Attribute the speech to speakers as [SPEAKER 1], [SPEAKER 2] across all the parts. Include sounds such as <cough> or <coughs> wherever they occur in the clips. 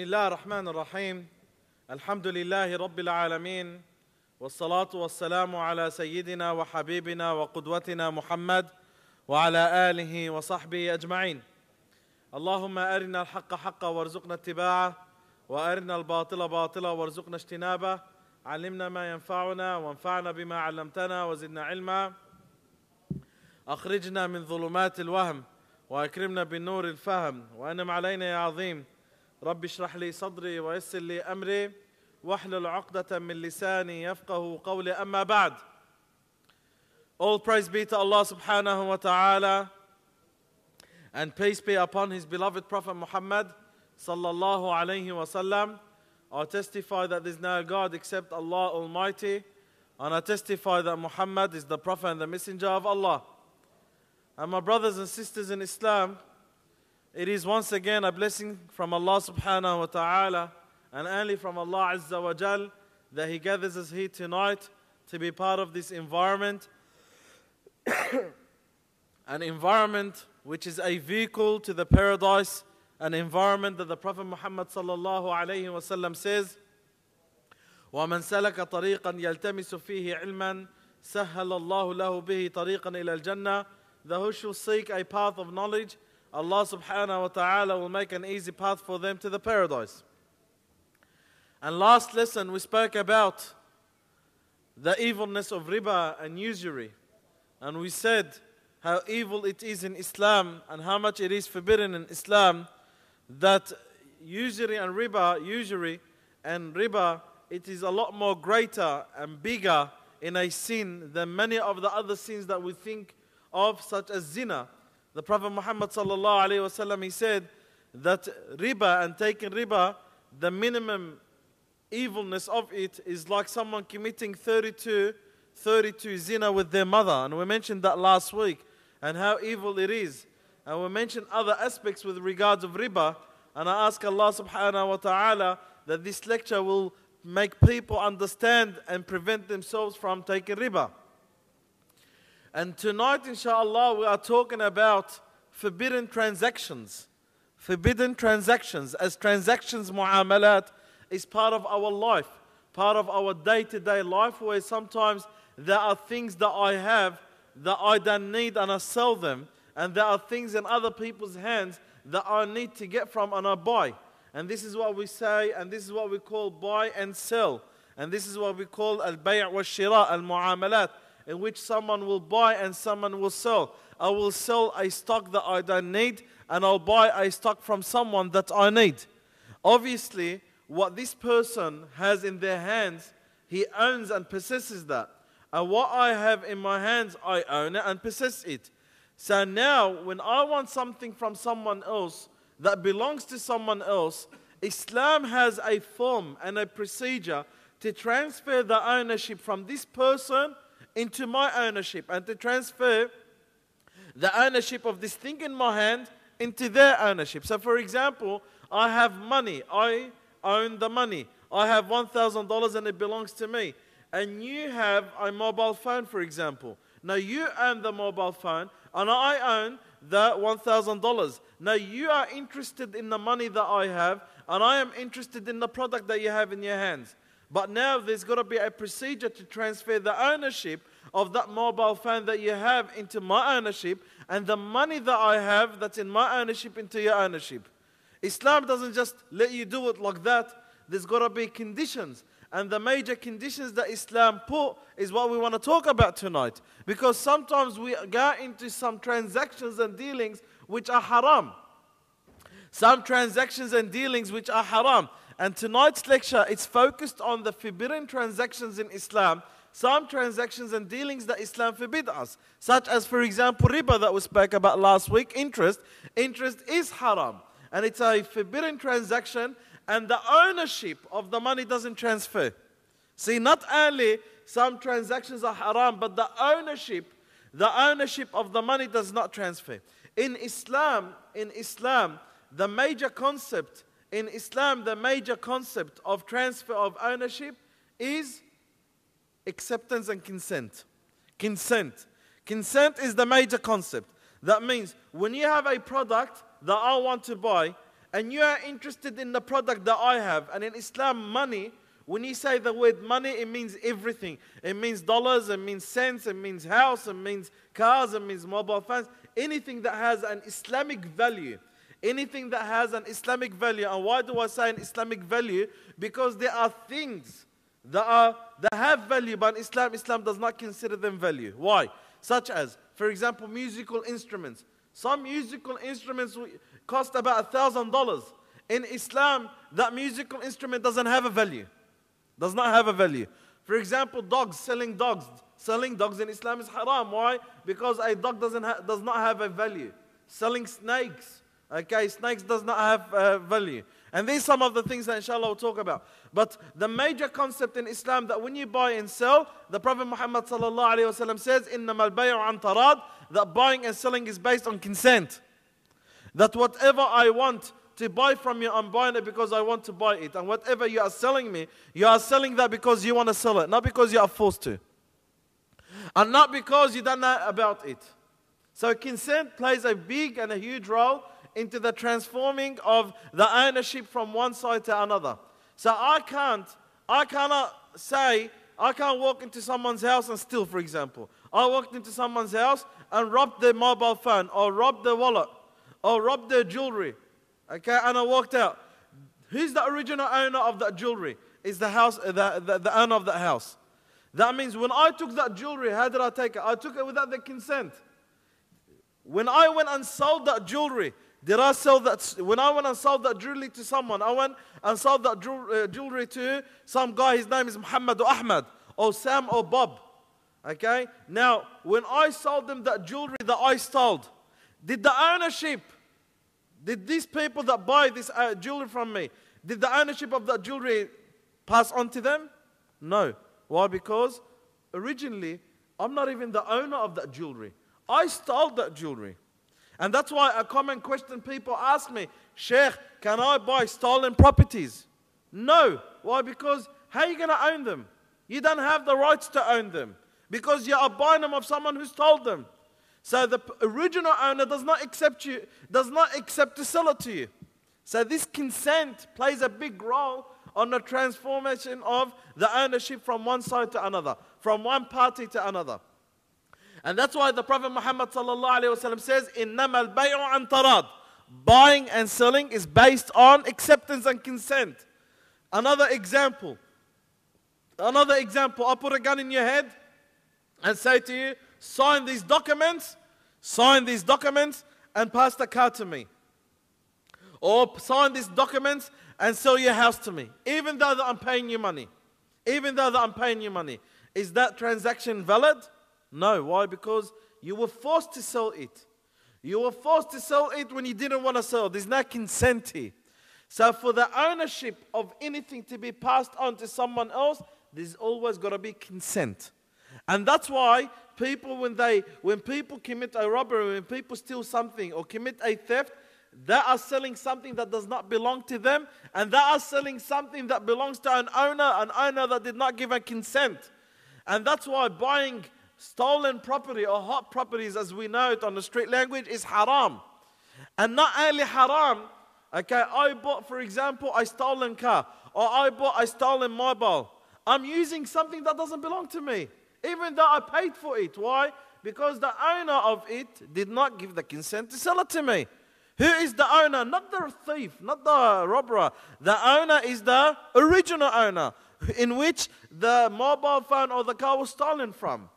[SPEAKER 1] بسم الله الرحمن الرحيم الحمد لله رب العالمين والصلاه والسلام على سيدنا وحبيبنا وقدوتنا محمد وعلى اله وصحبه اجمعين اللهم ارنا الحق حقا وارزقنا اتباعه وارنا الباطل باطلا وارزقنا اجتنابه علمنا ما ينفعنا وانفعنا بما علمتنا وزدنا علما اخرجنا من ظلمات الوهم واكرمنا بالنور الفهم وانم علينا يا عظيم رب اشرح لي صدري ويسر لي امري واحلل عقدة من لساني يفقه قولي اما بعد All praise be to Allah subhanahu wa ta'ala and peace be upon his beloved prophet Muhammad sallallahu alayhi sallam I testify that there is no God except Allah Almighty and I testify that Muhammad is the prophet and the messenger of Allah and my brothers and sisters in Islam It is once again a blessing from Allah subhanahu wa ta'ala and only from Allah azza wa jal that He gathers us here tonight to be part of this environment. <coughs> an environment which is a vehicle to the paradise, an environment that the Prophet Muhammad sallallahu alayhi says, ومن سلك طريقا يلتمس فيه علما سهل الله له به طريقا إلى الجنة who shall seek a path of knowledge Allah subhanahu wa ta'ala will make an easy path for them to the paradise. And last lesson, we spoke about the evilness of riba and usury. And we said how evil it is in Islam and how much it is forbidden in Islam that usury and riba, usury and riba, it is a lot more greater and bigger in a sin than many of the other sins that we think of, such as zina. The Prophet Muhammad sallallahu he said that riba and taking riba, the minimum evilness of it is like someone committing 32, 32 zina with their mother. And we mentioned that last week and how evil it is. And we mentioned other aspects with regards of riba. And I ask Allah subhanahu wa ta'ala that this lecture will make people understand and prevent themselves from taking riba. And tonight, inshallah, we are talking about forbidden transactions. Forbidden transactions, as transactions, mu'amalat, is part of our life, part of our day to day life, where sometimes there are things that I have that I don't need and I sell them, and there are things in other people's hands that I need to get from and I buy. And this is what we say, and this is what we call buy and sell. And this is what we call al bay' wa shira, al mu'amalat in which someone will buy and someone will sell. I will sell a stock that I don't need, and I'll buy a stock from someone that I need. Obviously, what this person has in their hands, he owns and possesses that. And what I have in my hands, I own it and possess it. So now, when I want something from someone else that belongs to someone else, Islam has a form and a procedure to transfer the ownership from this person into my ownership and to transfer the ownership of this thing in my hand into their ownership. So, for example, I have money, I own the money. I have $1,000 and it belongs to me. And you have a mobile phone, for example. Now, you own the mobile phone and I own the $1,000. Now, you are interested in the money that I have and I am interested in the product that you have in your hands. But now there's got to be a procedure to transfer the ownership of that mobile phone that you have into my ownership and the money that I have that's in my ownership into your ownership. Islam doesn't just let you do it like that. There's got to be conditions. And the major conditions that Islam put is what we want to talk about tonight. Because sometimes we get into some transactions and dealings which are haram. Some transactions and dealings which are haram. And tonight's lecture is focused on the forbidden transactions in Islam, some transactions and dealings that Islam forbids us, such as, for example, riba that we spoke about last week, interest. Interest is haram, and it's a forbidden transaction, and the ownership of the money doesn't transfer. See, not only some transactions are haram, but the ownership, the ownership of the money does not transfer. In Islam, in Islam, the major concept in Islam, the major concept of transfer of ownership is acceptance and consent. Consent. Consent is the major concept. That means when you have a product that I want to buy and you are interested in the product that I have, and in Islam, money, when you say the word money, it means everything. It means dollars, it means cents, it means house, it means cars, it means mobile phones, anything that has an Islamic value anything that has an Islamic value. And why do I say an Islamic value? Because there are things that, are, that have value, but Islam, Islam does not consider them value. Why? Such as, for example, musical instruments. Some musical instruments cost about a $1,000. In Islam, that musical instrument doesn't have a value. Does not have a value. For example, dogs, selling dogs. Selling dogs in Islam is haram. Why? Because a dog doesn't ha- does not have a value. Selling snakes, Okay, snakes does not have uh, value. And these are some of the things that inshallah we'll talk about. But the major concept in Islam that when you buy and sell, the Prophet Muhammad sallallahu alayhi wasallam says, إِنَّمَا الْبَيْعُ عَنْ tarad, that buying and selling is based on consent. That whatever I want to buy from you, I'm buying it because I want to buy it. And whatever you are selling me, you are selling that because you want to sell it, not because you are forced to. And not because you don't know about it. So consent plays a big and a huge role into the transforming of the ownership from one side to another. So I can't, I cannot say, I can't walk into someone's house and steal, for example. I walked into someone's house and robbed their mobile phone or robbed their wallet or robbed their jewelry. Okay, and I walked out. Who's the original owner of that jewelry? Is the house uh, the, the, the owner of that house. That means when I took that jewelry, how did I take it? I took it without their consent. When I went and sold that jewelry, did I sell that? When I went and sold that jewelry to someone, I went and sold that uh, jewelry to some guy, his name is Muhammad or Ahmed or Sam or Bob. Okay? Now, when I sold them that jewelry that I stole, did the ownership, did these people that buy this uh, jewelry from me, did the ownership of that jewelry pass on to them? No. Why? Because originally, I'm not even the owner of that jewelry. I stole that jewelry. And that's why a common question people ask me, Sheikh, can I buy stolen properties? No. Why? Because how are you going to own them? You don't have the rights to own them because you are buying them of someone who stole them. So the original owner does not accept you, does not accept to sell it to you. So this consent plays a big role on the transformation of the ownership from one side to another, from one party to another. And that's why the Prophet Muhammad ﷺ says, إِنَّمَا الْبَيْعُ عَنْ Buying and selling is based on acceptance and consent. Another example. Another example. I put a gun in your head and say to you, sign these documents, sign these documents, and pass the car to me. Or sign these documents and sell your house to me, even though that I'm paying you money. Even though that I'm paying you money. Is that transaction valid? No. Why? Because you were forced to sell it. You were forced to sell it when you didn't want to sell. There's no consent here. So, for the ownership of anything to be passed on to someone else, there's always got to be consent. And that's why people, when, they, when people commit a robbery, when people steal something or commit a theft, they are selling something that does not belong to them, and they are selling something that belongs to an owner, an owner that did not give a consent. And that's why buying Stolen property or hot properties, as we know it on the street language, is haram. And not only haram, okay, I bought, for example, a stolen car, or I bought a stolen mobile. I'm using something that doesn't belong to me, even though I paid for it. Why? Because the owner of it did not give the consent to sell it to me. Who is the owner? Not the thief, not the robber. The owner is the original owner in which the mobile phone or the car was stolen from.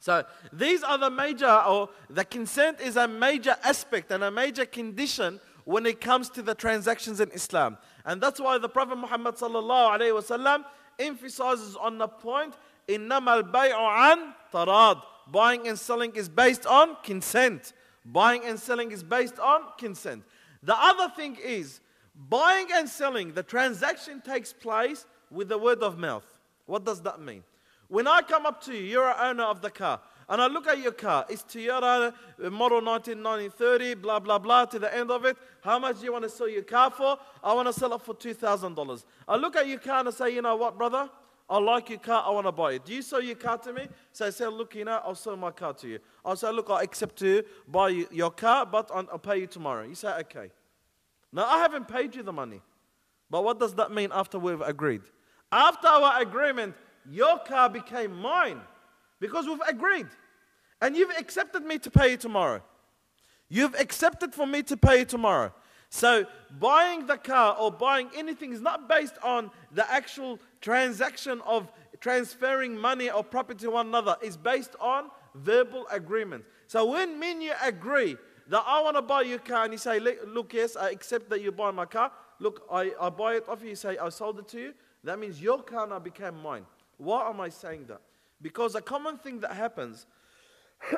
[SPEAKER 1] So these are the major, or the consent is a major aspect and a major condition when it comes to the transactions in Islam. And that's why the Prophet Muhammad wasallam emphasizes on the point, in الْبَيْعُ عَنْ tarad. Buying and selling is based on consent. Buying and selling is based on consent. The other thing is, buying and selling, the transaction takes place with the word of mouth. What does that mean? When I come up to you, you're an owner of the car, and I look at your car, it's Toyota uh, model 1930, blah, blah, blah, to the end of it. How much do you want to sell your car for? I want to sell it for $2,000. I look at your car and I say, you know what, brother? I like your car, I want to buy it. Do you sell your car to me? So I say, look, you know, I'll sell my car to you. I'll say, look, I accept to buy your car, but I'll pay you tomorrow. You say, okay. Now, I haven't paid you the money. But what does that mean after we've agreed? After our agreement, your car became mine because we've agreed. And you've accepted me to pay you tomorrow. You've accepted for me to pay you tomorrow. So buying the car or buying anything is not based on the actual transaction of transferring money or property to one another. It's based on verbal agreement. So when me and you agree that I want to buy your car and you say, look, yes, I accept that you buy my car. Look, I, I buy it off you. You say, I sold it to you. That means your car now became mine. Why am I saying that? Because a common thing that happens,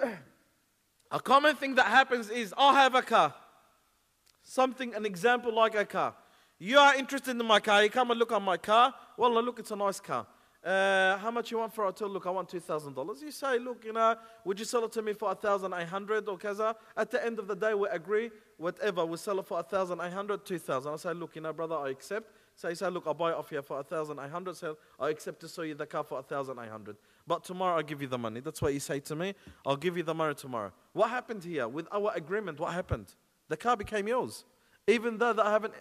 [SPEAKER 1] <clears throat> a common thing that happens is I have a car, something, an example like a car. You are interested in my car. You come and look at my car. Well, look, it's a nice car. Uh, how much you want for it? I look, I want two thousand dollars. You say, look, you know, would you sell it to me for a thousand eight hundred or kaza? At the end of the day, we agree, whatever, we sell it for a thousand eight hundred, two thousand. I say, look, you know, brother, I accept. So he said, Look, I'll buy it off here for 1,800. So I accept to sell you the car for 1,800. But tomorrow I'll give you the money. That's what he said to me. I'll give you the money tomorrow. What happened here? With our agreement, what happened? The car became yours. Even though that I haven't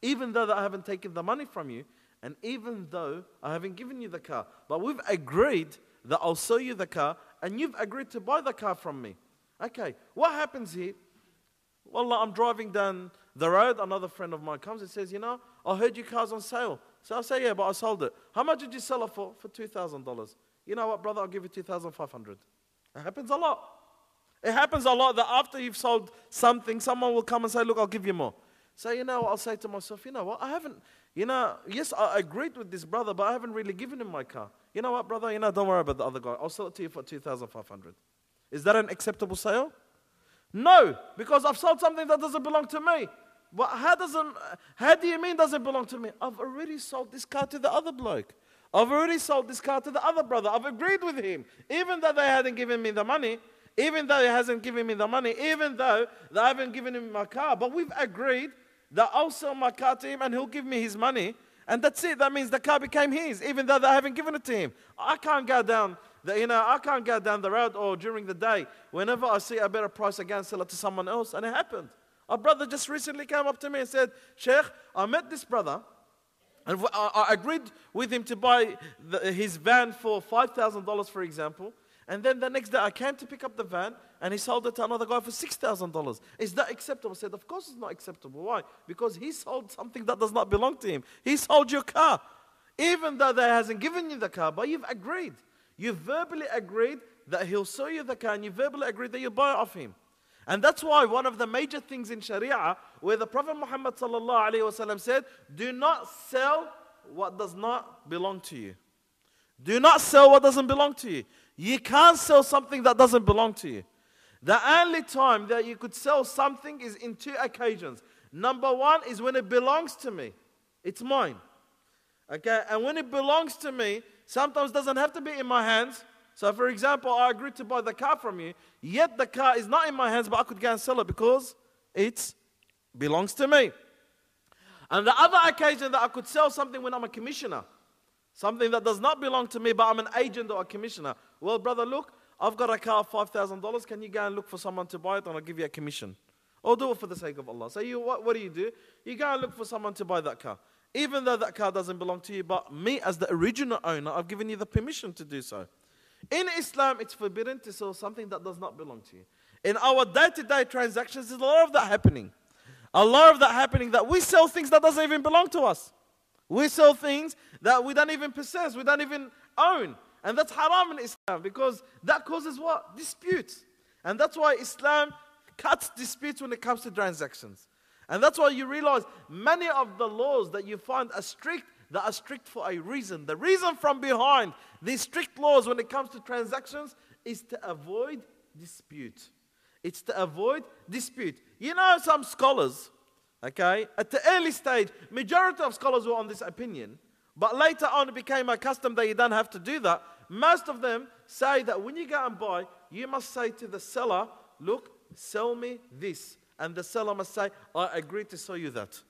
[SPEAKER 1] even though that I haven't taken the money from you, and even though I haven't given you the car. But we've agreed that I'll sell you the car, and you've agreed to buy the car from me. Okay, what happens here? Well, I'm driving down the road. Another friend of mine comes and says, You know, I heard your car's on sale. So I say, yeah, but I sold it. How much did you sell it for? For $2,000. You know what, brother? I'll give you 2500 It happens a lot. It happens a lot that after you've sold something, someone will come and say, look, I'll give you more. So, you know, I'll say to myself, you know what, I haven't, you know, yes, I agreed with this brother, but I haven't really given him my car. You know what, brother, you know, don't worry about the other guy. I'll sell it to you for 2500 Is that an acceptable sale? No, because I've sold something that doesn't belong to me. What, how, doesn't, how do you mean doesn't belong to me? I've already sold this car to the other bloke. I've already sold this car to the other brother. I've agreed with him. Even though they hadn't given me the money, even though he hasn't given me the money, even though they haven't given him my car, but we've agreed that I'll sell my car to him and he'll give me his money. And that's it. That means the car became his, even though they haven't given it to him. I can't go down the, you know, I can't go down the road or during the day. Whenever I see a better price, I sell it to someone else. And it happened. A brother just recently came up to me and said, Sheikh, I met this brother and I agreed with him to buy the, his van for $5,000, for example. And then the next day I came to pick up the van and he sold it to another guy for $6,000. Is that acceptable? I said, Of course it's not acceptable. Why? Because he sold something that does not belong to him. He sold your car. Even though they hasn't given you the car, but you've agreed. You verbally agreed that he'll sell you the car and you verbally agreed that you buy it off him. And that's why one of the major things in Sharia, where the Prophet Muhammad وسلم, said, Do not sell what does not belong to you. Do not sell what doesn't belong to you. You can't sell something that doesn't belong to you. The only time that you could sell something is in two occasions. Number one is when it belongs to me, it's mine. Okay, and when it belongs to me, sometimes doesn't have to be in my hands, so, for example, I agreed to buy the car from you, yet the car is not in my hands, but I could go and sell it because it belongs to me. And the other occasion that I could sell something when I'm a commissioner, something that does not belong to me, but I'm an agent or a commissioner. Well, brother, look, I've got a car of $5,000. Can you go and look for someone to buy it and I'll give you a commission? Or do it for the sake of Allah. So, you, what, what do you do? You go and look for someone to buy that car. Even though that car doesn't belong to you, but me as the original owner, I've given you the permission to do so. In Islam, it's forbidden to sell something that does not belong to you. In our day-to-day transactions, there's a lot of that happening. A lot of that happening that we sell things that doesn't even belong to us. We sell things that we don't even possess, we don't even own. And that's haram in Islam because that causes what? Disputes. And that's why Islam cuts disputes when it comes to transactions. And that's why you realize many of the laws that you find are strict that are strict for a reason. The reason from behind these strict laws when it comes to transactions is to avoid dispute. It's to avoid dispute. You know, some scholars, okay, at the early stage, majority of scholars were on this opinion, but later on it became a custom that you don't have to do that. Most of them say that when you go and buy, you must say to the seller, Look, sell me this. And the seller must say, I agree to sell you that.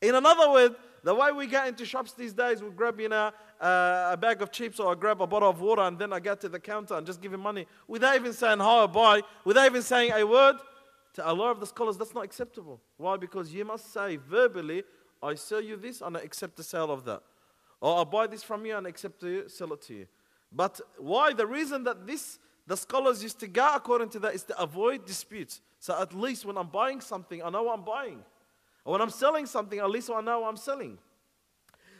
[SPEAKER 1] In another word, the way we get into shops these days, we grab, you know, uh, a bag of chips or I grab a bottle of water and then I get to the counter and just give him money without even saying hi or bye, without even saying a word. To a lot of the scholars, that's not acceptable. Why? Because you must say verbally, I sell you this and I accept the sale of that. Or I buy this from you and accept to sell it to you. But why? The reason that this the scholars used to go according to that is to avoid disputes. So at least when I'm buying something, I know I'm buying. Or when I'm selling something, at least I know I'm selling.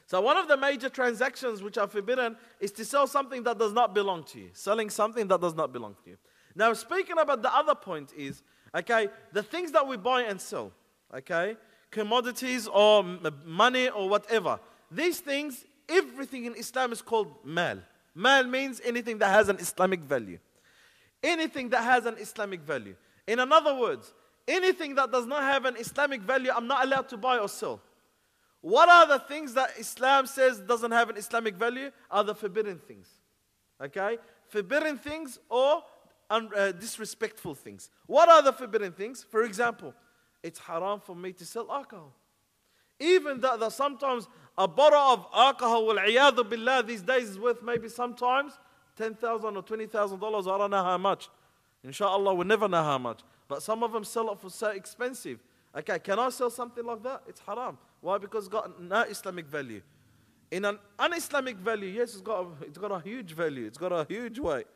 [SPEAKER 1] So, one of the major transactions which are forbidden is to sell something that does not belong to you, selling something that does not belong to you. Now, speaking about the other point is, okay, the things that we buy and sell, okay, commodities or money or whatever, these things, everything in Islam is called mal. Mal means anything that has an Islamic value. Anything that has an Islamic value. In other words, anything that does not have an Islamic value, I'm not allowed to buy or sell. What are the things that Islam says doesn't have an Islamic value? Are the forbidden things. Okay? Forbidden things or un- uh, disrespectful things. What are the forbidden things? For example, it's haram for me to sell alcohol. Even though the, sometimes a bottle of alcohol, billah, these days is worth maybe sometimes $10,000 or $20,000, I don't know how much. Inshallah, we we'll never know how much. But some of them sell it for so expensive. Okay, can I sell something like that? It's haram. Why? Because it's got no Islamic value. In an un-Islamic value, yes, it's got, a, it's got a huge value. It's got a huge weight.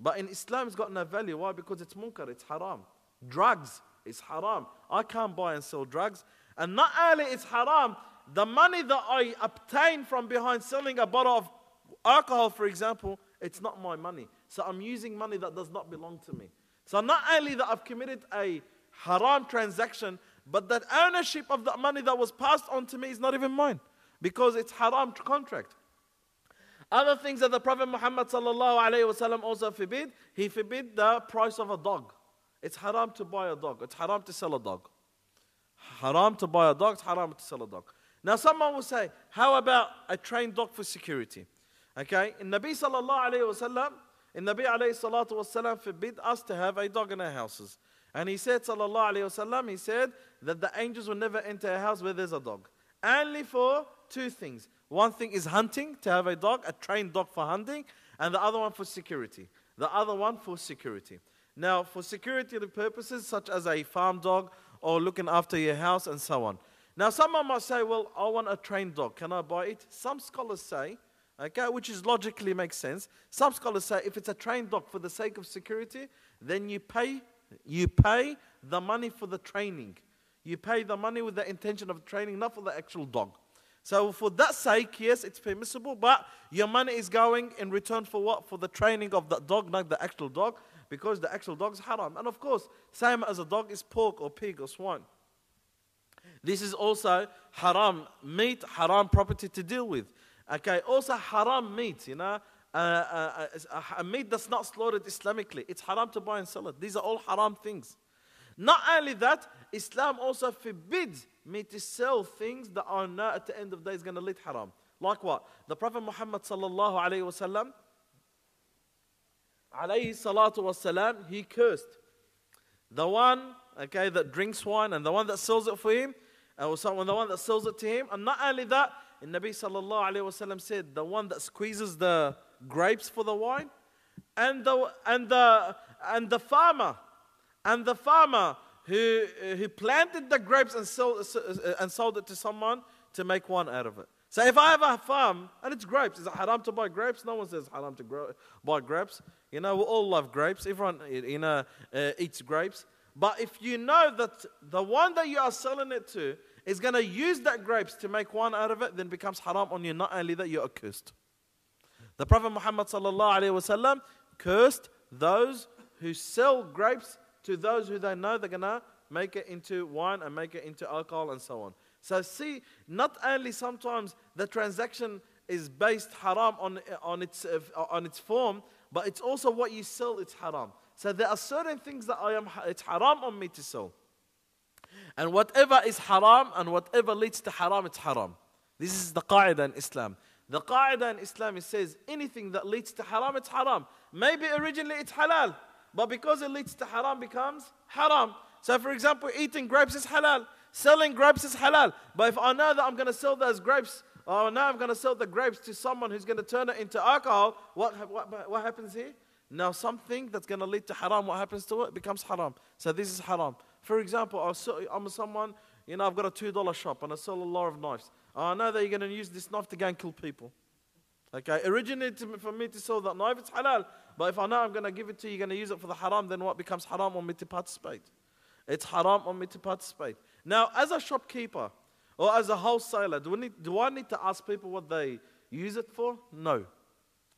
[SPEAKER 1] But in Islam, it's got no value. Why? Because it's munkar, it's haram. Drugs, it's haram. I can't buy and sell drugs. And not only it's haram, the money that I obtain from behind selling a bottle of alcohol, for example, it's not my money. So I'm using money that does not belong to me. So not only that I've committed a haram transaction, but that ownership of the money that was passed on to me is not even mine because it's haram contract. Other things that the Prophet Muhammad also forbid, he forbid the price of a dog. It's haram to buy a dog. It's haram to sell a dog. Haram to buy a dog. It's haram to sell a dog. Now someone will say, how about a trained dog for security? Okay, in Nabi sallallahu alayhi wa sallam, and Nabi alayhi salatu forbid us to have a dog in our houses. And he said, sallallahu alayhi wasallam, he said that the angels will never enter a house where there's a dog. Only for two things. One thing is hunting, to have a dog, a trained dog for hunting, and the other one for security. The other one for security. Now, for security purposes, such as a farm dog or looking after your house and so on. Now, someone might say, Well, I want a trained dog. Can I buy it? Some scholars say okay, which is logically makes sense. Some scholars say if it's a trained dog for the sake of security, then you pay, you pay the money for the training. You pay the money with the intention of training, not for the actual dog. So for that sake, yes, it's permissible, but your money is going in return for what? For the training of the dog, not the actual dog, because the actual dog is haram. And of course, same as a dog is pork or pig or swine. This is also haram meat, haram property to deal with. Okay, also haram meat, you know. Uh, uh, uh, uh a meat that's not slaughtered Islamically. It's haram to buy and sell it. These are all haram things. Not only that, Islam also forbids me to sell things that are not at the end of the day is going to lead haram. Like what? The Prophet Muhammad sallallahu alayhi wasallam, alayhi salatu wasalam, he cursed the one okay that drinks wine and the one that sells it for him, and uh, the one that sells it to him. And not only that, and Nabi sallallahu alayhi wasallam said, the one that squeezes the grapes for the wine, and the and the and the farmer, and the farmer who who planted the grapes and sold and sold it to someone to make wine out of it. So if I have a farm and it's grapes, is it haram to buy grapes? No one says haram to grow, buy grapes. You know, we all love grapes. Everyone you know uh, eats grapes. But if you know that the one that you are selling it to is going to use that grapes to make wine out of it, then becomes haram on you. Not only that, you're accursed. The Prophet Muhammad wasallam cursed those who sell grapes to those who they know they're going to make it into wine and make it into alcohol and so on. So, see, not only sometimes the transaction is based haram on, on, its, uh, on its form, but it's also what you sell, it's haram. So, there are certain things that I am, it's haram on me to sell. And whatever is haram and whatever leads to haram, it's haram. This is the qaida in Islam. The qaida in Islam it says anything that leads to haram, it's haram. Maybe originally it's halal, but because it leads to haram, becomes haram. So, for example, eating grapes is halal, selling grapes is halal. But if I know that I'm going to sell those grapes, or now I'm going to sell the grapes to someone who's going to turn it into alcohol, what, what, what happens here? Now, something that's going to lead to haram, what happens to it? Becomes haram. So, this is haram. For example, I'm someone, you know, I've got a $2 shop and I sell a lot of knives. I know that you're going to use this knife to go and kill people. Okay, originated for me to sell that knife, it's halal. But if I know I'm going to give it to you, you're going to use it for the haram, then what becomes haram on me to participate? It's haram on me to participate. Now, as a shopkeeper or as a wholesaler, do, need, do I need to ask people what they use it for? No.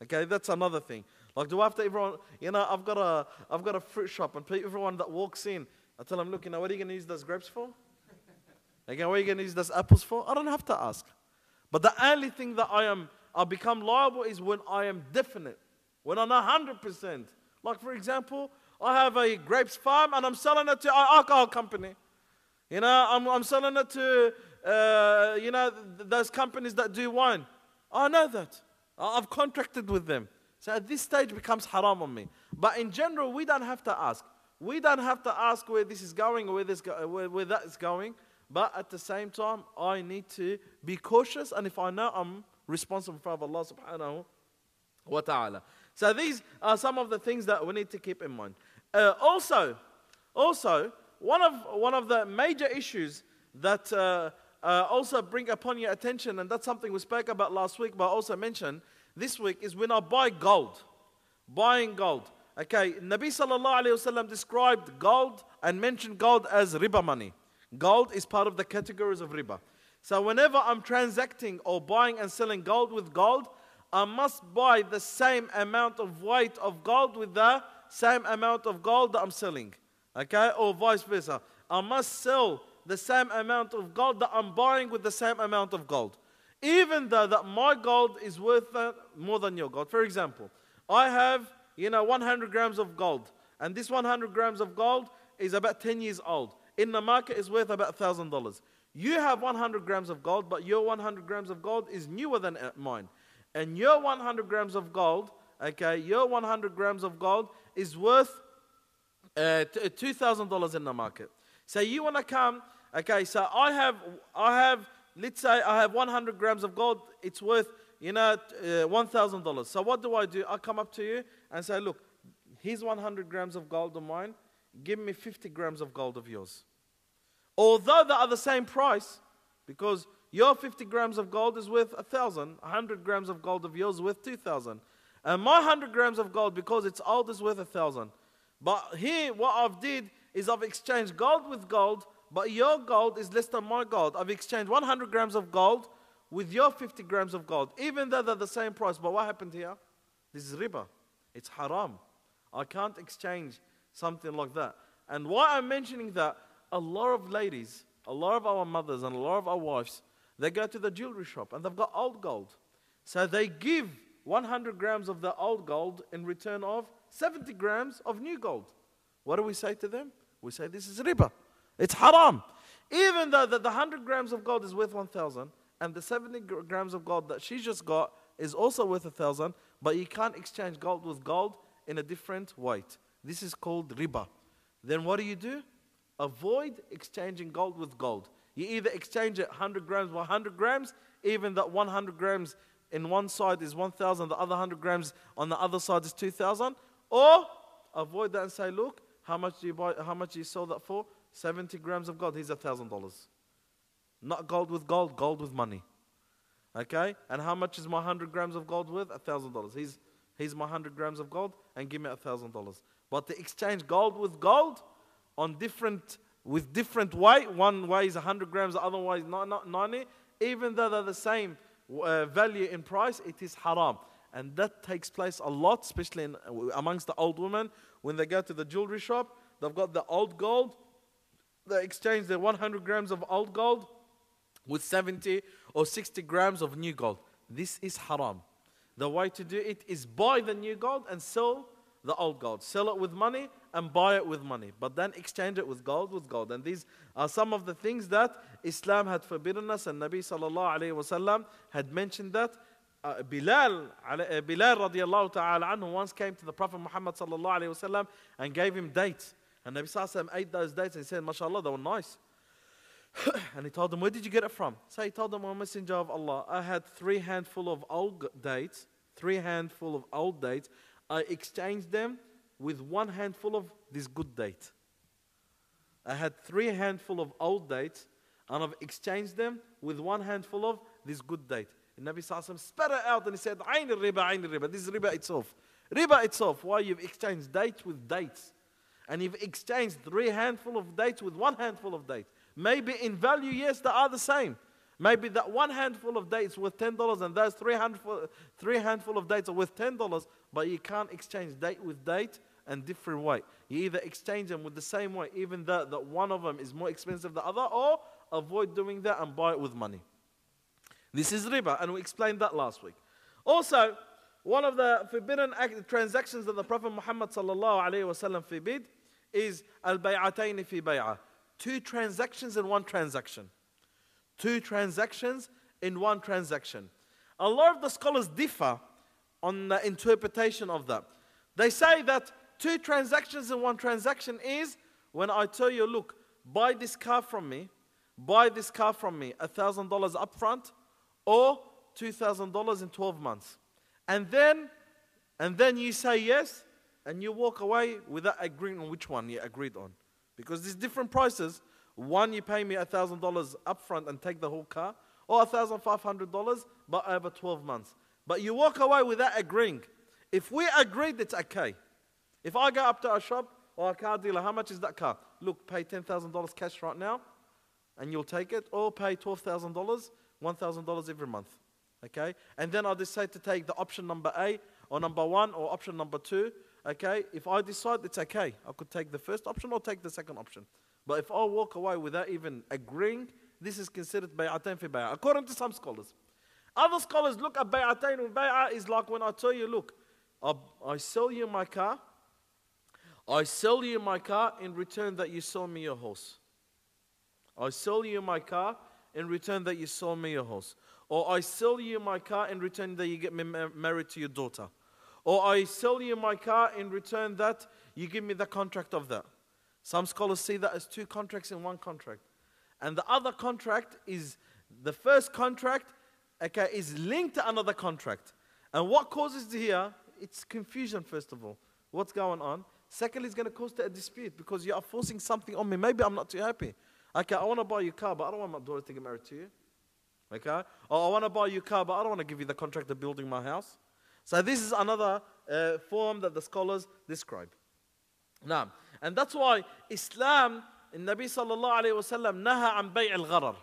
[SPEAKER 1] Okay, that's another thing. Like, do I have to everyone? You know, I've got a, I've got a fruit shop, and everyone that walks in, I tell him, look, you know, what are you going to use those grapes for? Again, what are you going to use those apples for? I don't have to ask. But the only thing that I am, I become liable is when I am definite, when I'm 100%. Like, for example, I have a grapes farm and I'm selling it to an alcohol company. You know, I'm, I'm selling it to, uh, you know, th- those companies that do wine. I know that. I- I've contracted with them. So at this stage becomes haram on me. But in general, we don't have to ask. We don't have to ask where this is going or where, this go, where, where that is going. But at the same time, I need to be cautious. And if I know I'm responsible in front of Allah subhanahu wa ta'ala. So these are some of the things that we need to keep in mind. Uh, also, also one of, one of the major issues that uh, uh, also bring upon your attention, and that's something we spoke about last week, but I also mentioned this week, is when I buy gold. Buying gold. Okay, Nabi sallallahu alayhi described gold and mentioned gold as riba money. Gold is part of the categories of riba. So whenever I'm transacting or buying and selling gold with gold, I must buy the same amount of weight of gold with the same amount of gold that I'm selling. Okay, or vice versa. I must sell the same amount of gold that I'm buying with the same amount of gold. Even though that my gold is worth uh, more than your gold. For example, I have you know, 100 grams of gold. And this 100 grams of gold is about 10 years old. In the market, it's worth about $1,000. You have 100 grams of gold, but your 100 grams of gold is newer than uh, mine. And your 100 grams of gold, okay, your 100 grams of gold is worth uh, uh $2,000 in the market. So you want to come, okay, so I have, I have, let's say I have 100 grams of gold, it's worth you know, uh, $1,000. So what do I do? I come up to you and say, look, here's 100 grams of gold of mine. Give me 50 grams of gold of yours. Although they are the same price, because your 50 grams of gold is worth 1,000, 100 grams of gold of yours is worth 2,000. And my 100 grams of gold, because it's old, is worth 1,000. But here, what I've did is I've exchanged gold with gold, but your gold is less than my gold. I've exchanged 100 grams of gold with your 50 grams of gold, even though they're the same price. But what happened here? This is riba. It's haram. I can't exchange something like that. And why I'm mentioning that, a lot of ladies, a lot of our mothers and a lot of our wives, they go to the jewelry shop and they've got old gold. So they give 100 grams of the old gold in return of 70 grams of new gold. What do we say to them? We say this is riba. It's haram. Even though the, the 100 grams of gold is worth 1,000, and the 70 grams of gold that she just got is also worth a thousand, but you can't exchange gold with gold in a different weight. This is called riba. Then what do you do? Avoid exchanging gold with gold. You either exchange it 100 grams for 100 grams, even that 100 grams in one side is 1,000, the other 100 grams on the other side is 2,000, or avoid that and say, look, how much do you buy, how much do you sell that for? 70 grams of gold, here's $1,000. Not gold with gold, gold with money. Okay? And how much is my 100 grams of gold worth? $1,000. He's, he's my 100 grams of gold and give me $1,000. But to exchange gold with gold on different, with different weight, one weighs 100 grams, the other weighs 90, even though they're the same uh, value in price, it is haram. And that takes place a lot, especially in, amongst the old women. When they go to the jewelry shop, they've got the old gold. They exchange their 100 grams of old gold with 70 or 60 grams of new gold. This is haram. The way to do it is buy the new gold and sell the old gold. Sell it with money and buy it with money, but then exchange it with gold with gold. And these are some of the things that Islam had forbidden us, and Nabi sallallahu alaihi wasallam had mentioned that. Uh, Bilal, uh, Bilal radiallahu ta'ala anhu once came to the Prophet Muhammad sallallahu alaihi wasallam and gave him dates. And Nabi sallallahu ate those dates and said, mashallah, they were nice. <coughs> and he told them, Where did you get it from? So he told them, I'm a messenger of Allah. I had three handful of old dates, three handful of old dates. I exchanged them with one handful of this good date. I had three handful of old dates, and I've exchanged them with one handful of this good date. And Nabi Sallallahu spat it out and he said, Ayn riba, ayn riba. This is riba itself. Riba itself. Why you've exchanged dates with dates. And you've exchanged three handful of dates with one handful of dates. Maybe in value, yes, they are the same. Maybe that one handful of dates worth $10 and those three handful, three handful of dates are worth $10, but you can't exchange date with date and different way. You either exchange them with the same way, even though that one of them is more expensive than the other, or avoid doing that and buy it with money. This is riba, and we explained that last week. Also, one of the forbidden transactions that the Prophet Muhammad sallallahu alaihi wasallam forbid is al bay'atayn fi bay'ah two transactions in one transaction. Two transactions in one transaction. A lot of the scholars differ on the interpretation of that. They say that two transactions in one transaction is when I tell you, look, buy this car from me, buy this car from me, $1,000 upfront or $2,000 in 12 months. And then, and then you say yes and you walk away without agreeing on which one you agreed on. Because there's different prices. One, you pay me $1,000 upfront and take the whole car, or $1,500, but over 12 months. But you walk away without agreeing. If we agree, that's okay. If I go up to a shop or a car dealer, how much is that car? Look, pay $10,000 cash right now, and you'll take it, or pay $12,000, $1,000 every month. Okay? And then I decide to take the option number A, or number one, or option number two, okay, if I decide it's okay, I could take the first option or take the second option. But if I walk away without even agreeing, this is considered bay'atan fi bay'ah, according to some scholars. Other scholars look at bay'atain and bay'ah is like when I tell you, look, I, I sell you my car, I sell you my car in return that you sell me your horse. I sell you my car in return that you sell me your horse. Or I sell you my car in return that you get me married to your daughter. Or I sell you my car in return that you give me the contract of that. Some scholars see that as two contracts in one contract. And the other contract is the first contract okay, is linked to another contract. And what causes here? It's confusion, first of all. What's going on? Secondly, it's going to cause a dispute because you are forcing something on me. Maybe I'm not too happy. Okay, I want to buy your car, but I don't want my daughter to get married to you. Okay? Or I want to buy your car, but I don't want to give you the contract of building my house. So this is another uh, form that the scholars describe. Now, and that's why Islam, in Nabi sallallahu alayhi wasallam, naha an bay' al gharar.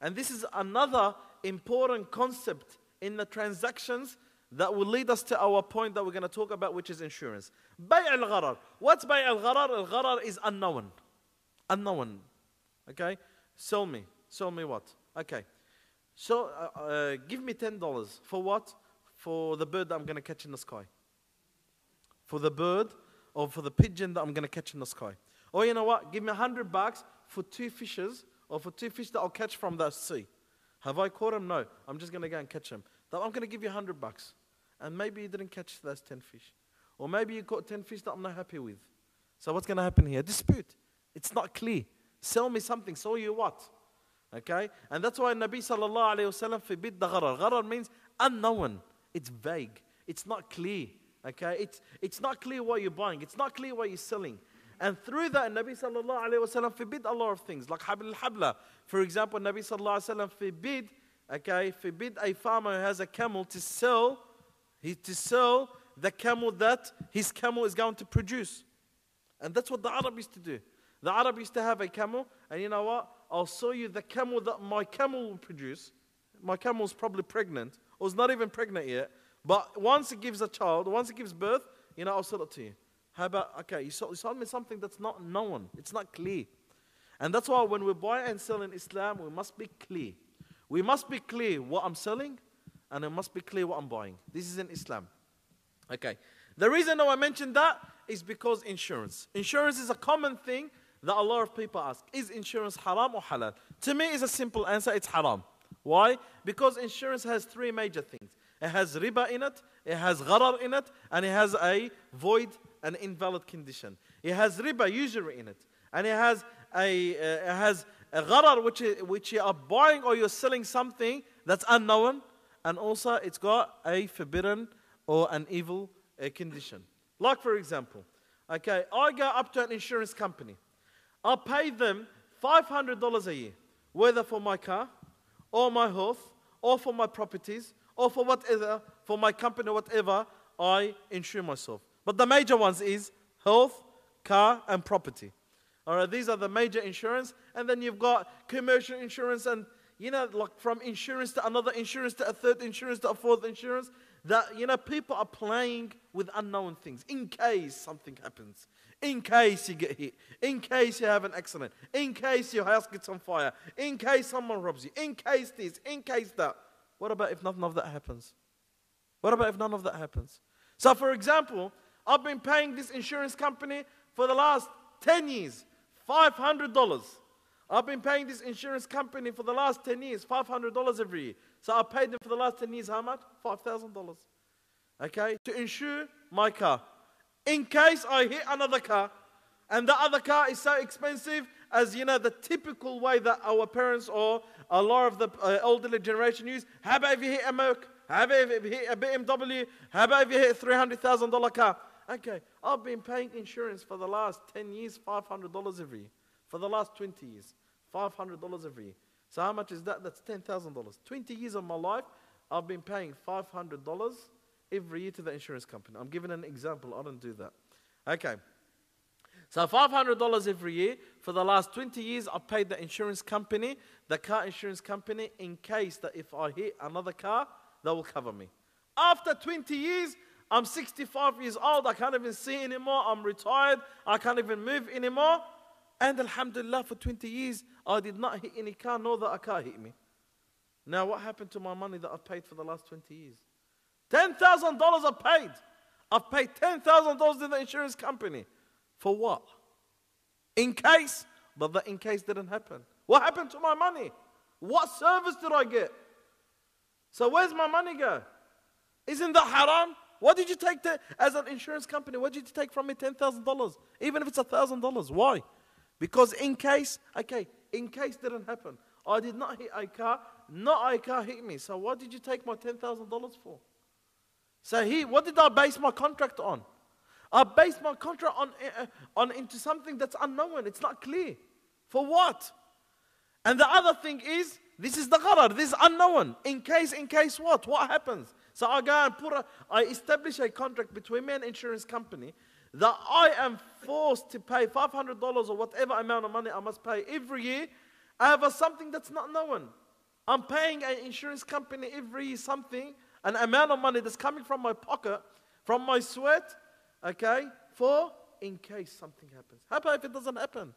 [SPEAKER 1] And this is another important concept in the transactions that will lead us to our point that we're going to talk about, which is insurance. Bay' al gharar. What's bay' al gharar? Al gharar is unknown. Unknown. Okay? Sell me. Sell me what? Okay. So, uh, uh, give me $10. For what? for the bird that I'm going to catch in the sky. For the bird or for the pigeon that I'm going to catch in the sky. Or oh, you know what? Give me a hundred bucks for two fishes or for two fish that I'll catch from the sea. Have I caught them? No. I'm just going to go and catch them. I'm going to give you a hundred bucks. And maybe you didn't catch those ten fish. Or maybe you caught ten fish that I'm not happy with. So what's going to happen here? Dispute. It's not clear. Sell me something. Sell you what? Okay? And that's why Nabi sallallahu alayhi wa sallam forbid the gharar. Gharar means unknown. It's vague. It's not clear. Okay? It's, it's not clear what you're buying. It's not clear what you're selling. And through that, Nabi sallallahu alayhi wasallam forbid a lot of things, like al habla. For example, Nabi sallallahu alayhi wasallam forbid, okay, forbid a farmer who has a camel to sell, he, to sell the camel that his camel is going to produce. And that's what the Arab used to do. The Arab used to have a camel, and you know what? I'll sell you the camel that my camel will produce. My camel's probably pregnant or is not even pregnant yet, but once it gives a child, once it gives birth, you know, I'll sell it to you. How about, okay, you sold, you sold me something that's not known, it's not clear. And that's why when we buy and sell in Islam, we must be clear. We must be clear what I'm selling and it must be clear what I'm buying. This is in Islam. Okay. The reason why I mentioned that is because insurance. Insurance is a common thing that a lot of people ask. Is insurance haram or halal? To me, it's a simple answer it's haram. Why? Because insurance has three major things. It has riba in it, it has gharar in it, and it has a void and invalid condition. It has riba, usury in it, and it has a, uh, it has a gharar, which, is, which you are buying or you're selling something that's unknown, and also it's got a forbidden or an evil uh, condition. Like, for example, okay, I go up to an insurance company, I pay them $500 a year, whether for my car or my health, or for my properties, or for whatever, for my company, whatever, I insure myself. But the major ones is health, car, and property. All right, these are the major insurance. And then you've got commercial insurance, and you know, like from insurance to another insurance to a third insurance to a fourth insurance. That you know, people are playing with unknown things in case something happens in case you get hit, in case you have an accident, in case your house gets on fire, in case someone robs you, in case this, in case that. What about if none of that happens? What about if none of that happens? So, for example, I've been paying this insurance company for the last 10 years $500. I've been paying this insurance company for the last 10 years $500 every year. So I paid them for the last 10 years how much? $5,000. Okay? To insure my car in case I hit another car and the other car is so expensive as you know the typical way that our parents or a lot of the uh, elderly generation use how about if you hit a Merc how about if you hit a BMW how about if you hit a $300,000 car okay I've been paying insurance for the last 10 years $500 every year for the last 20 years $500 every year so how much is that that's $10,000 20 years of my life I've been paying $500 every year to the insurance company. I'm giving an example. I don't do that. Okay. So $500 every year. For the last 20 years, I paid the insurance company, the car insurance company, in case that if I hit another car, they will cover me. After 20 years, I'm 65 years old. I can't even see anymore. I'm retired. I can't even move anymore. And Alhamdulillah, for 20 years, I did not hit any car, nor that a car hit me. Now, what happened to my money that I paid for the last 20 years? $10,000 are paid. I've paid $10,000 to the insurance company. For what? In case, but the in case didn't happen. What happened to my money? What service did I get? So where's my money go? Isn't that haram? What did you take to, as an insurance company? What did you take from me? $10,000. Even if it's $1,000. Why? Because in case, okay, in case didn't happen. I did not hit a car, not a car hit me. So what did you take my $10,000 for? So he, what did I base my contract on? I based my contract on, uh, on into something that's unknown. It's not clear. For what? And the other thing is, this is the gharar, this is unknown. In case, in case what? What happens? So I go and put a, I establish a contract between me and insurance company that I am forced to pay $500 or whatever amount of money I must pay every year over something that's not known. I'm paying an insurance company every something an amount of money that's coming from my pocket, from my sweat, okay, for in case something happens. How about if it doesn't happen?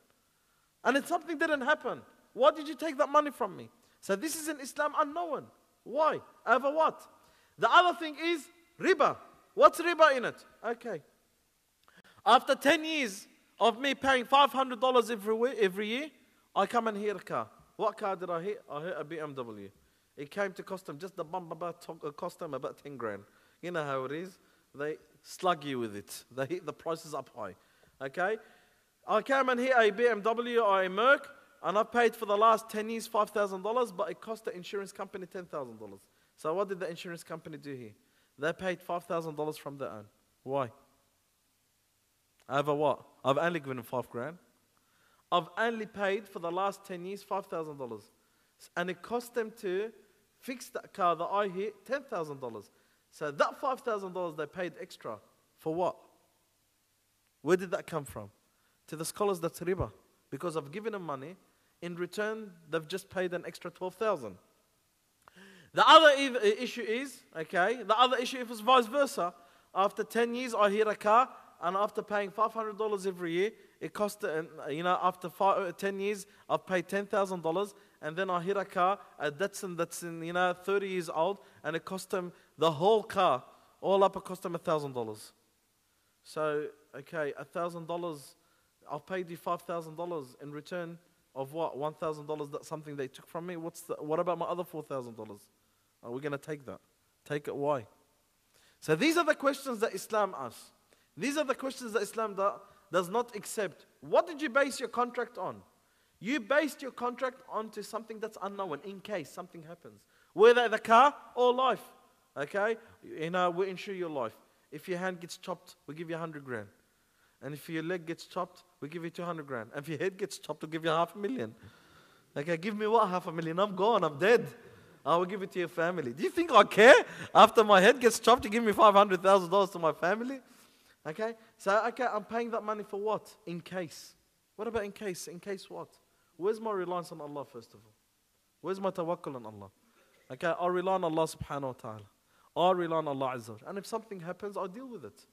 [SPEAKER 1] And if something didn't happen, why did you take that money from me? So this is in Islam unknown. Why? Over what? The other thing is riba. What's riba in it? Okay. After 10 years of me paying $500 every, every year, I come and hear a car. What car did I hit? I hit a BMW. It came to cost them just the bum about uh, cost them about ten grand. You know how it is. They slug you with it. <laughs> They hit the prices up high. Okay, I came and hit a BMW or a Merc, and I paid for the last ten years five thousand dollars, but it cost the insurance company ten thousand dollars. So what did the insurance company do here? They paid five thousand dollars from their own. Why? Over what? I've only given them five grand. I've only paid for the last ten years five thousand dollars, and it cost them to fix that car that I hit, $10,000. So that $5,000 they paid extra, for what? Where did that come from? To the scholars, that's riba. Because I've given them money, in return, they've just paid an extra 12000 The other uh, issue is, okay, the other issue if it's vice versa. After 10 years, I hit a car, and after paying $500 every year, it cost, uh, you know, after five, uh, 10 years, I've paid $10,000 and then i hit a car, a uh, Datsun that's in, you know, 30 years old, and it cost him the whole car, all up, it cost him $1,000. So, okay, $1,000, I've paid you $5,000 in return of what? $1,000, that's something they took from me? What's the, what about my other $4,000? Are we going to take that? Take it, why? So these are the questions that Islam asks. These are the questions that Islam da, does not accept. What did you base your contract on? You based your contract onto something that's unknown in case something happens, whether the car or life. Okay? You know, we insure your life. If your hand gets chopped, we give you 100 grand. And if your leg gets chopped, we give you 200 grand. And if your head gets chopped, we give you half a million. Okay, give me what? Half a million. I'm gone. I'm dead. I will give it to your family. Do you think I care after my head gets chopped to give me $500,000 to my family? Okay? So, okay, I'm paying that money for what? In case. What about in case? In case what? Where's my reliance on Allah, first of all? Where's my tawakkul on Allah? Okay, I rely on Allah subhanahu wa ta'ala. I rely on Allah Azza. And if something happens, I'll deal with it.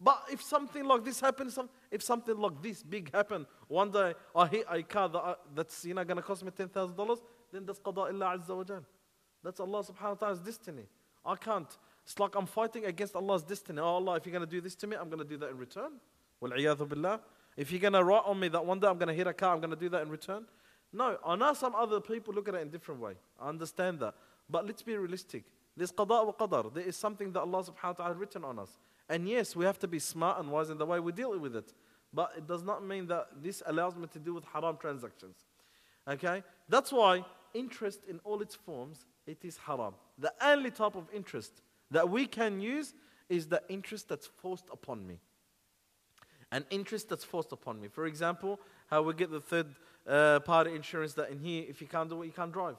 [SPEAKER 1] But if something like this happens, if something like this big happen, one day I hit a car that, uh, that's you know, going to cost me $10,000, then that's qada illa azza wa jal. That's Allah subhanahu wa ta'ala's destiny. I can't. It's like I'm fighting against Allah's destiny. Oh Allah, if you're going to do this to me, I'm going to do that in return. Wal billah. If you're going to write on me that one day I'm going to hit a car, I'm going to do that in return. No, I know some other people look at it in a different way. I understand that. But let's be realistic. There's qada wa qadar. There is something that Allah subhanahu wa ta'ala written on us. And yes, we have to be smart and wise in the way we deal with it. But it does not mean that this allows me to deal with haram transactions. Okay? That's why interest in all its forms, it is haram. The only type of interest that we can use is the interest that's forced upon me an interest that's forced upon me. For example, how we get the third uh, party insurance that in here, if you can't do it, you can't drive.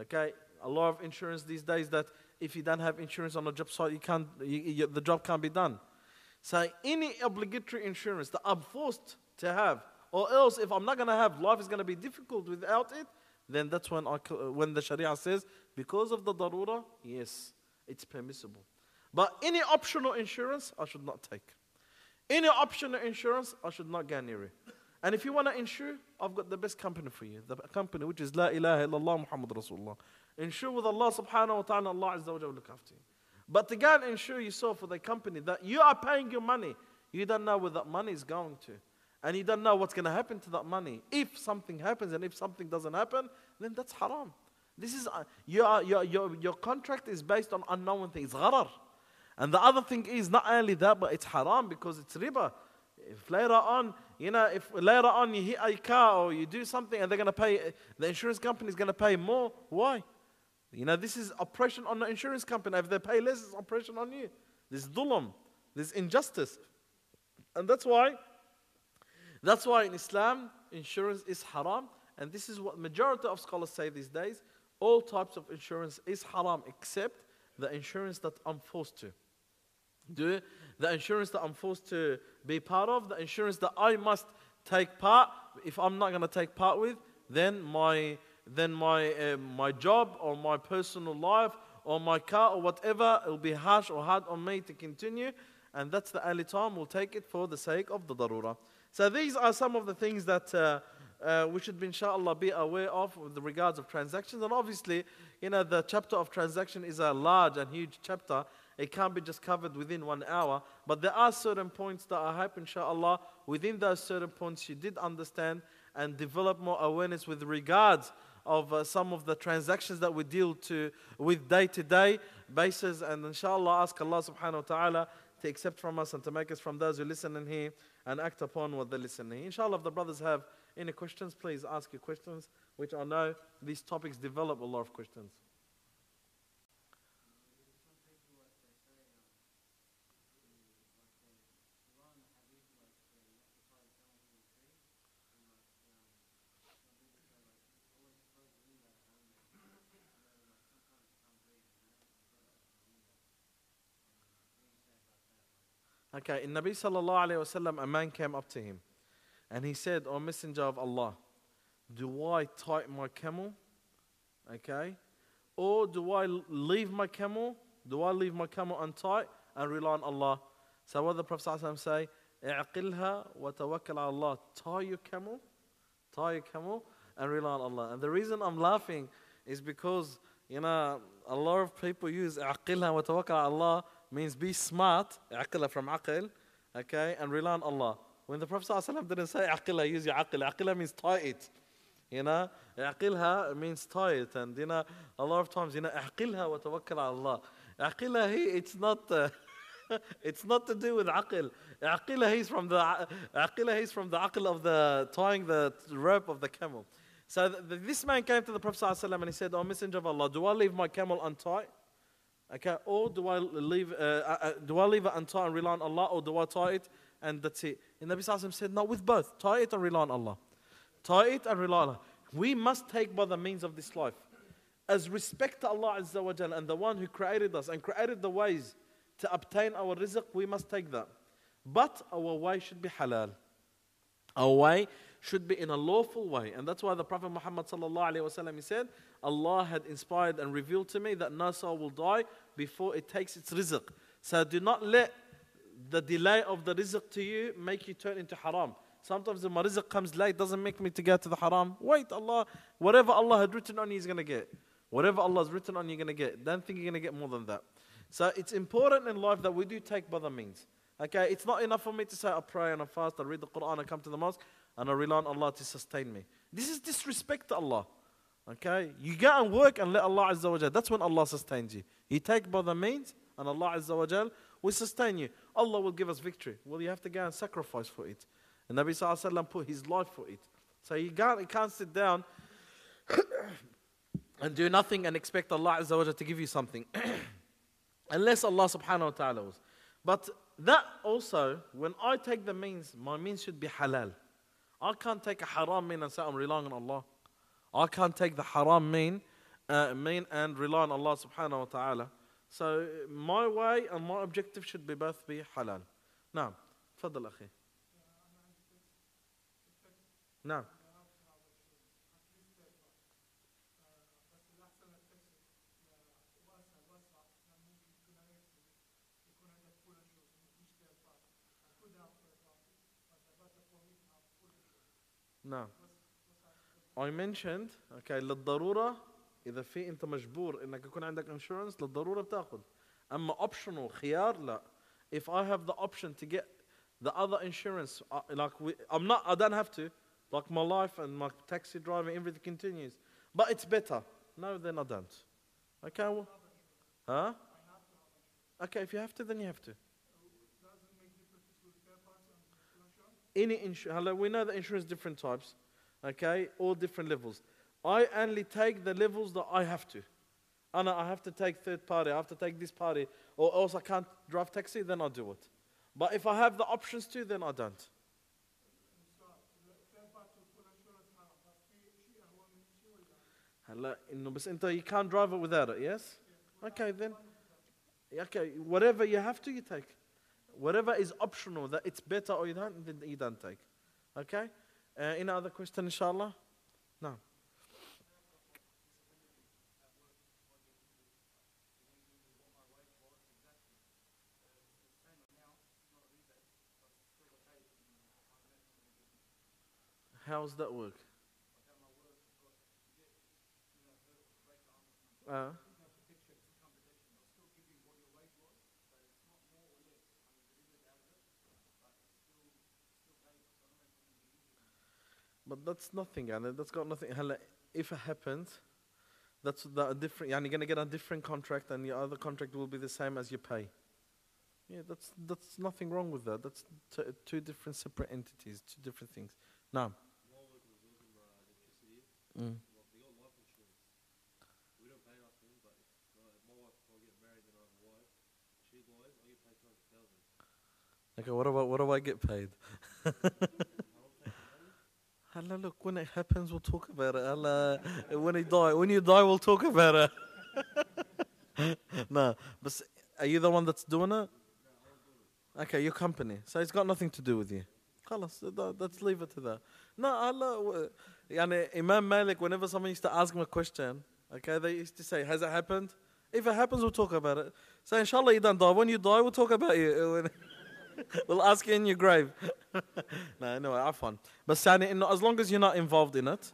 [SPEAKER 1] Okay, a lot of insurance these days that if you don't have insurance on a job site, you can't, you, you, the job can't be done. So any obligatory insurance that I'm forced to have, or else if I'm not going to have, life is going to be difficult without it. Then that's when I, uh, when the Sharia says because of the darura, yes, it's permissible. But any optional insurance, I should not take. Any optional insurance, I should not get near it. And if you want to insure, I've got the best company for you. The company which is La ilaha illallah Muhammad Rasulullah. Insure with Allah subhanahu wa ta'ala, Allah Azza wa will look after you. But again, insure yourself with a company that you are paying your money. You don't know where that money is going to. And you don't know what's going to happen to that money. If something happens and if something doesn't happen, then that's haram. This is, uh, your, your, your, your contract is based on unknown things, gharar. And the other thing is not only that, but it's haram because it's riba. If later on, you know, if later on you hit a car or you do something and they're going to pay, the insurance company is going to pay more, why? You know, this is oppression on the insurance company. If they pay less, it's oppression on you. This dulum, this injustice. And that's why, that's why in Islam, insurance is haram. And this is what majority of scholars say these days. All types of insurance is haram except the insurance that I'm forced to do, the insurance that I'm forced to be part of, the insurance that I must take part. If I'm not going to take part with, then my then my uh, my job or my personal life or my car or whatever it will be harsh or hard on me to continue. And that's the early time. We'll take it for the sake of the darura. So these are some of the things that. Uh, uh, we should, be, inshallah, be aware of with regards of transactions. And obviously, you know, the chapter of transaction is a large and huge chapter, it can't be just covered within one hour. But there are certain points that I hope, inshallah, within those certain points you did understand and develop more awareness with regards of uh, some of the transactions that we deal to with day to day basis. And inshallah, ask Allah subhanahu wa ta'ala to accept from us and to make us from those who listen in here and act upon what they are listening. Inshallah, if the brothers have any questions, please ask your questions, which I know these topics develop a lot of questions. Okay, in Nabi sallallahu alayhi wasallam, a man came up to him and he said, O Messenger of Allah, do I tighten my camel? Okay, or do I leave my camel? Do I leave my camel untied and rely on Allah? So what the Prophet ﷺ say, اعقلها وتوكل على Allah. Tie your camel, tie your camel and rely on Allah. And the reason I'm laughing is because, you know, a lot of people use اعقلها وتوكل على Allah means be smart, عقلة from عقل, okay, and rely on Allah. When the Prophet ﷺ didn't say عقلة, use your عقل. عقلة means tie it. You know, عقلها means tie it. And you know, a lot of times, you know, عقلها وتوكل على Allah. عقلها, he, it's not... Uh, <laughs> it's not to do with aql. Aqila he's from the aqila he's from the aql of the tying the rope of the camel. So this man came to the Prophet ﷺ and he said, "O oh, Messenger of Allah, do I leave my camel untied?" Okay, or do I leave, uh, uh, uh do I leave it untie and rely on Allah, or do I tie it and that's it? And Nabi Sallallahu said, no, with both. Tie it and rely on Allah. Tie it and rely on Allah. We must take by the means of this life. As respect to Allah Azza wa and the one who created us and created the ways to obtain our rizq, we must take that. But our way should be halal. Our way should be in a lawful way. And that's why the Prophet Muhammad sallallahu alayhi wa sallam, said, Allah had inspired and revealed to me that Nasa will die before it takes its rizq. So do not let the delay of the rizq to you make you turn into haram. Sometimes the rizq comes late, doesn't make me to get to the haram. Wait, Allah, whatever Allah had written on you, is going to get. Whatever Allah has written on you, you're going to get. Don't think you're going to get more than that. So it's important in life that we do take by the means. Okay, it's not enough for me to say I pray and I fast, I read the Quran, I come to the mosque, and I rely on Allah to sustain me. This is disrespect to Allah. Okay? You go and work and let Allah Azza wa Jal. That's when Allah sustains you. You take by the means and Allah Azza wa Jal will sustain you. Allah will give us victory. Well, you have to go and sacrifice for it. And Nabi Sallallahu Alaihi Wasallam put his life for it. So you can't, you can't sit down <coughs> and do nothing and expect Allah Azza wa Jal to give you something. <coughs> Unless Allah subhanahu wa ta'ala was. But that also, when I take the means, my means should be halal. I can't take a haram mean and say I'm relying on Allah. I can't take the haram mean, uh, mean and rely on Allah subhanahu wa ta'ala. So my way and my objective should be both be halal. Now, fadl أخي نعم نعم I mentioned okay للضرورة إذا في أنت مجبور إنك يكون عندك insurance للضرورة بتاخذ أما optional خيار لا if I have the option to get the other insurance uh, like we, I'm not I don't have to like my life and my taxi driving everything continues but it's better no then I don't okay well, huh okay if you have to then you have to any insurance we know the insurance different types Okay, all different levels. I only take the levels that I have to. And I have to take third party, I have to take this party, or else I can't drive taxi, then I do it. But if I have the options to, then I don't. هلا انه بس you can't drive it without it yes okay then okay whatever you have to you take whatever is optional that it's better or you don't then you don't take okay uh, eh, any other question, inshallah? No. How's that work? Uh. But that's nothing, and that's got nothing. If it happens, that's the different. And you're gonna get a different contract, and your other contract will be the same as you pay. Yeah, that's that's nothing wrong with that. That's two different separate entities, two different things. Now. Mm. Okay, what about what do I get paid? <laughs> Allah, look, when it happens, we'll talk about it. Allah, when you die, when you die, we'll talk about it. <laughs> no, but are you the one that's doing it? Okay, your company. So it's got nothing to do with you. خلاص, let's leave it to that. No, Allah, يعني, Imam Malik, whenever someone used to ask him a question, okay, they used to say, has it happened? If it happens, we'll talk about it. So inshallah, you don't die. When you die, we'll talk about you. <laughs> <laughs> we'll ask you in your grave. no, <laughs> no, have fun. But يعني, as long as you're not involved in it,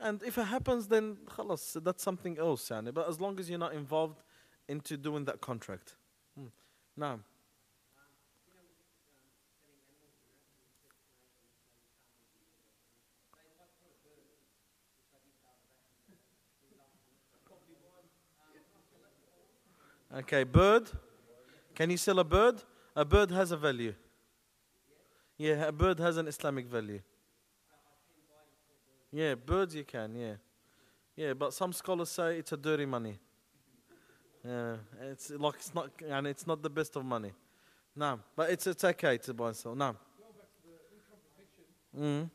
[SPEAKER 1] and if it happens, then خلاص, that's something else. يعني. But as long as you're not involved into doing that contract. Hmm. Um, now, um, <laughs> um, Okay, bird. Can you sell a bird? a bird has a value. Yeah, a bird has an Islamic value. Yeah, birds you can, yeah. Yeah, but some scholars say it's a dirty money. Yeah, it's like it's not and it's not the best of money. No, but it's it's okay to buy so No. Mm.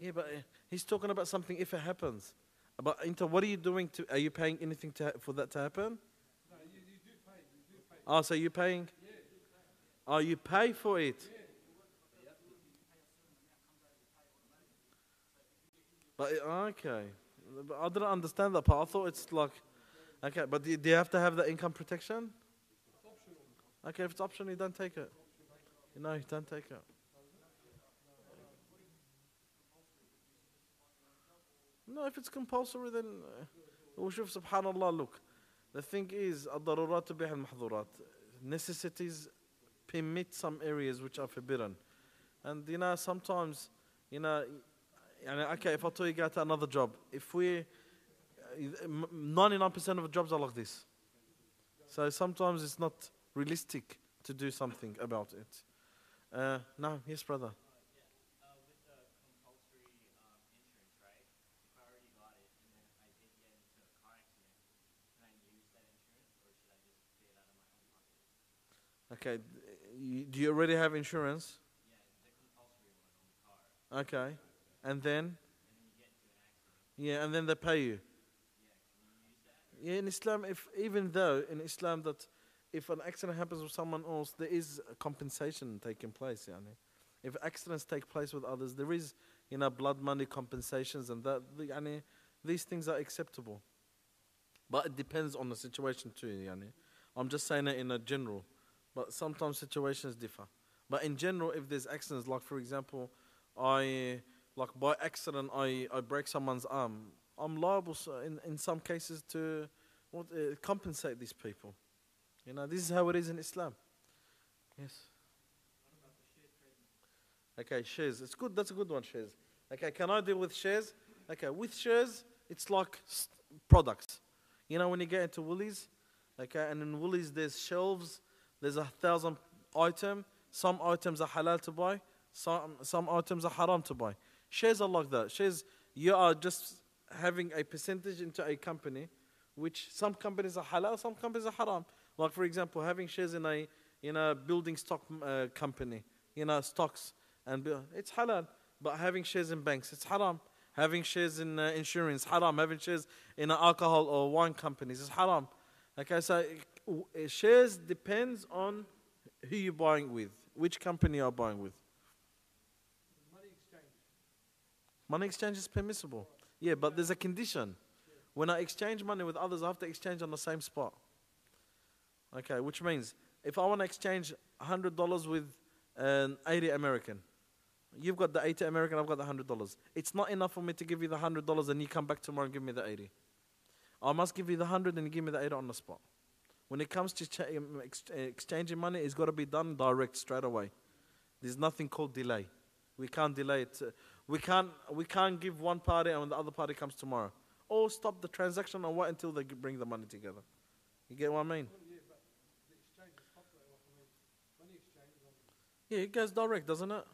[SPEAKER 1] Yeah, but eh, he's talking about something if it happens. But into what are you doing to? Are you paying anything to, for that to happen? Oh, so you're paying? Oh, you pay for it. But okay, but I didn't understand that part. I thought it's like, okay, but do you, have to have the income protection? Okay, if it's optional, you don't take it. You know, you don't take it. No, if it's compulsory, then uh, subhanallah. Look, the thing is, Necessities permit some areas which are forbidden. And you know, sometimes, you know, okay, if I tell you go to another job, if we, 99% of the jobs are like this. So sometimes it's not realistic to do something about it. Uh, no, yes, brother. Okay. Do you already have insurance? Yeah, okay. And then? And yeah, and then they pay you. Yeah, in Islam, if even though in Islam that if an accident happens with someone else, there is compensation taking place. Yani. If accidents take place with others, there is you know blood money compensations and that. Yani, these things are acceptable, but it depends on the situation too. Yani. I'm just saying it in a general but sometimes situations differ. But in general, if there's accidents, like for example, I like by accident I, I break someone's arm, I'm liable in in some cases to what, uh, compensate these people. You know, this is how it is in Islam. Yes. Okay, shares. It's good. That's a good one, shares. Okay, can I deal with shares? Okay, with shares, it's like products. You know, when you get into Woolies, okay, and in Woolies there's shelves there's a thousand item. Some items are halal to buy. Some some items are haram to buy. Shares are like that. Shares you are just having a percentage into a company, which some companies are halal, some companies are haram. Like for example, having shares in a in a building stock uh, company, you know stocks, and it's halal. But having shares in banks, it's haram. Having shares in uh, insurance, haram. Having shares in alcohol or wine companies, it's haram. Okay, so uh, shares depends on who you're buying with, which company you're buying with. Money exchange. Money exchange is permissible. Yeah, but there's a condition. When I exchange money with others, I have to exchange on the same spot. Okay, which means if I want to exchange $100 with an 80 American, you've got the 80 American, I've got the $100. It's not enough for me to give you the $100 and you come back tomorrow and give me the 80. I must give you the 100 and you give me the 80 on the spot. When it comes to ch- um, ex- exchanging money, it's got to be done direct straight away. There's nothing called delay. We can't delay it. We can't, we can't give one party and when the other party comes tomorrow. Or stop the transaction and wait until they bring the money together. You get what I mean? Yeah, it goes direct, doesn't it?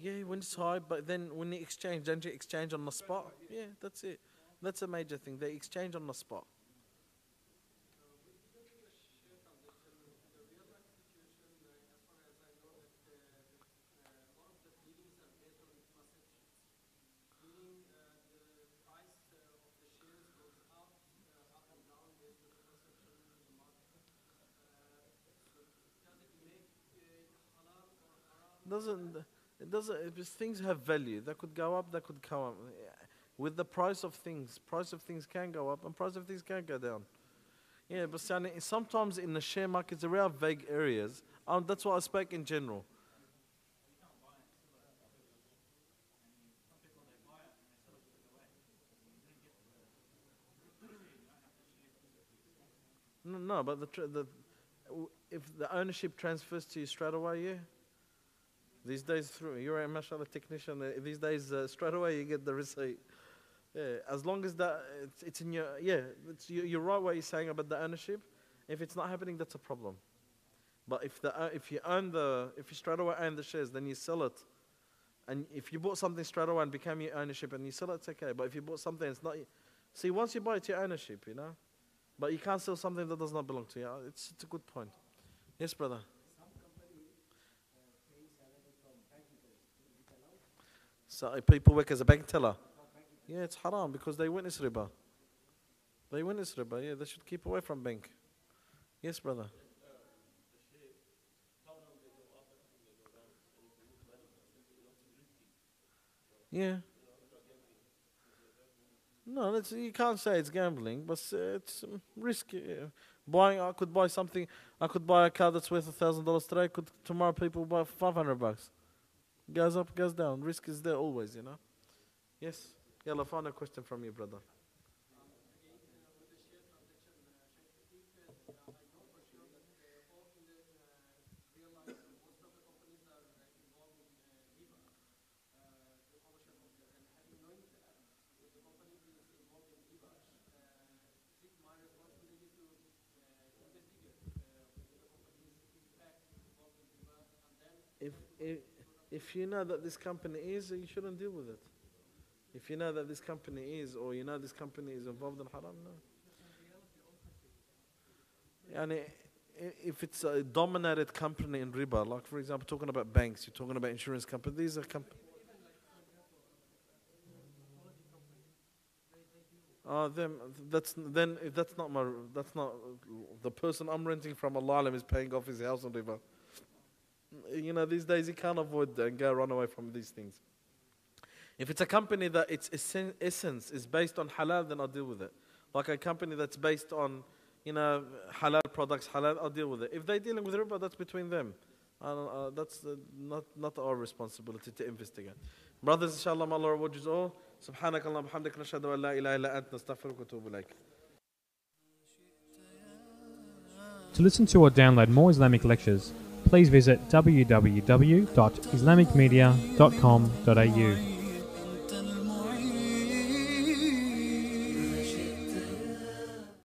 [SPEAKER 1] Yeah, when it's high, but then when you exchange, don't you exchange on the spot? Yeah, that's it. That's a major thing. They exchange on the spot. doesn't it doesn't if things have value That could go up That could come up with the price of things. Price of things can go up and price of things can go down. Yeah, but sometimes in the share markets there are vague areas, um, that's what I spoke in general. No, no but the, the if the ownership transfers to you straight away, yeah. These days, through you're a mashallah technician. Uh, these days, uh, straight away you get the receipt as long as that it's, it's in your yeah, you, you're right what you're saying about the ownership. If it's not happening, that's a problem. But if the uh, if you own the if you straight away own the shares, then you sell it. And if you bought something straight away and became your ownership and you sell it, it's okay. But if you bought something, it's not. See, once you buy it, your ownership, you know. But you can't sell something that does not belong to you. Uh, it's, it's a good point. Yes, brother. So uh, people work as a bank teller. Yeah, it's haram because they witness riba. They witness riba, yeah, they should keep away from bank. Yes, brother. Yeah. No, you can't say it's gambling, but it's um, risky. Uh, buying, I could buy something. I could buy a car that's worth a thousand dollars today. Could tomorrow people buy five hundred bucks? Goes up, goes down. Risk is there always, you know. Yes. Yalla, final question from you, brother. If, if, if you know that this company is, you shouldn't deal with it. If you know that this company is, or you know this company is involved in haram, no. Yani, if it's a dominated company in riba, like for example, talking about banks, you're talking about insurance companies, these are companies. Oh, them. That's then. That's not my. That's not the person I'm renting from. Allah is paying off his house in riba. You know, these days you can't avoid and go run away from these things. If it's a company that its essence is based on halal, then I'll deal with it. Like a company that's based on, you know, halal products, halal, I'll deal with it. If they're dealing with riba, that's between them. Uh, that's uh, not, not our responsibility to investigate. Brothers, inshallah, Allah reward you all. سبحانك اللهم وبحمدك نشهد ان لا اله الا انت نستغفرك ونتوب اليك. To listen to or download more Islamic lectures, please visit www.islamicmedia.com.au.